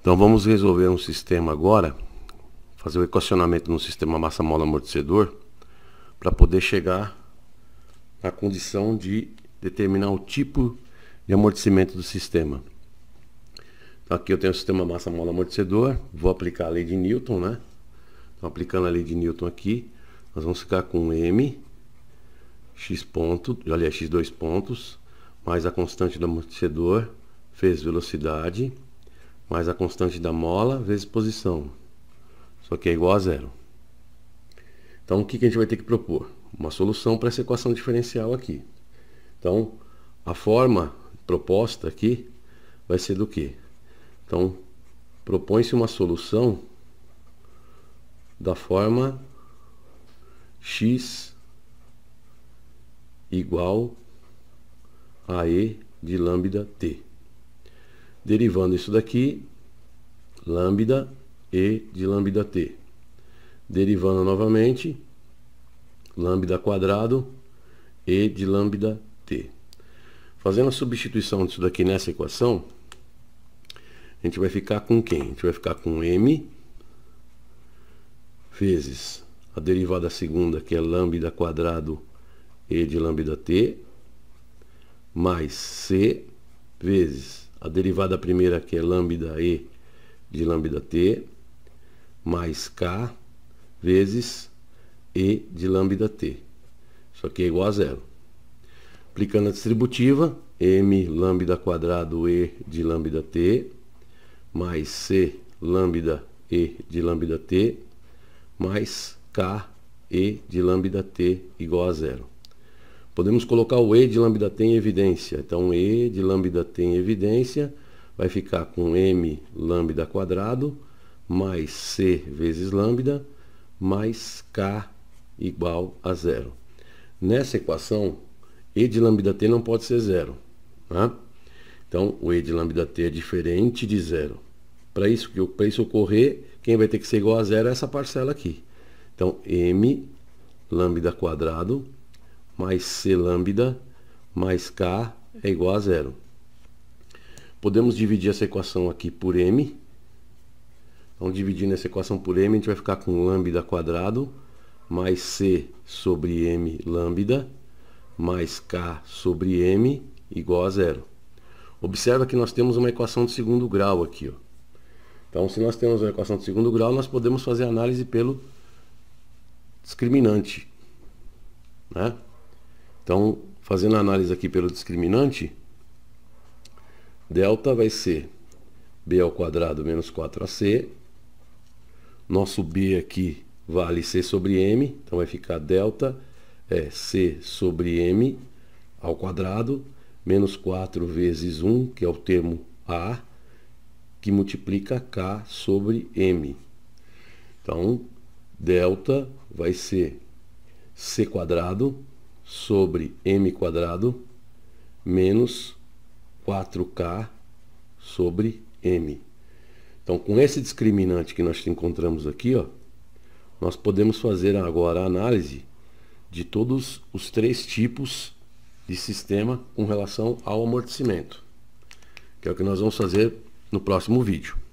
Então vamos resolver um sistema agora, fazer o equacionamento no sistema massa-mola amortecedor, para poder chegar na condição de determinar o tipo de amortecimento do sistema. Então, aqui eu tenho o sistema massa-mola amortecedor, vou aplicar a lei de Newton, né? Então, aplicando a lei de Newton aqui, nós vamos ficar com M, x ponto, aliás, x dois pontos, mais a constante do amortecedor, fez velocidade mais a constante da mola vezes posição. Só que é igual a zero. Então o que, a gente vai ter que propor? Uma solução para essa equação diferencial aqui. Então a forma proposta aqui vai ser do quê? Então propõe-se uma solução da forma x igual a e de lambda t. Derivando isso daqui, lambda e de lambda t. Derivando novamente, lambda quadrado e de lambda t. Fazendo a substituição disso daqui nessa equação, a gente vai ficar com quem? A gente vai ficar com m vezes a derivada segunda, que é lambda quadrado e de lambda t, mais c vezes a derivada primeira que é lambda E de lambda T, mais K vezes E de lambda T. Isso aqui é igual a zero. Aplicando a distributiva, M lambda quadrado E de lambda T, mais C lambda E de lambda T, mais K E de lambda T igual a zero. Podemos colocar o E de lambda tem evidência. Então, E de lambda tem evidência vai ficar com M lambda quadrado mais C vezes lambda mais K igual a zero. Nessa equação, E de lambda t não pode ser zero. Né? Então, o E de lambda t é diferente de zero. Para isso, isso ocorrer, quem vai ter que ser igual a zero é essa parcela aqui. Então, M lambda quadrado mais C lambda mais K é igual a zero. Podemos dividir essa equação aqui por M. Então, dividindo essa equação por M, a gente vai ficar com lambda quadrado mais C sobre M lambda mais K sobre M igual a zero. Observa que nós temos uma equação de segundo grau aqui. Ó. Então, se nós temos uma equação de segundo grau, nós podemos fazer análise pelo discriminante. Né? Então, fazendo a análise aqui pelo discriminante, delta vai ser b ao quadrado menos 4ac. Nosso b aqui vale c sobre m, então vai ficar delta é c sobre m ao quadrado menos 4 vezes 1, que é o termo a, que multiplica k sobre m. Então, delta vai ser c quadrado sobre m quadrado menos 4k sobre m. Então, com esse discriminante que nós encontramos aqui, ó, nós podemos fazer agora a análise de todos os três tipos de sistema com relação ao amortecimento, que é o que nós vamos fazer no próximo vídeo.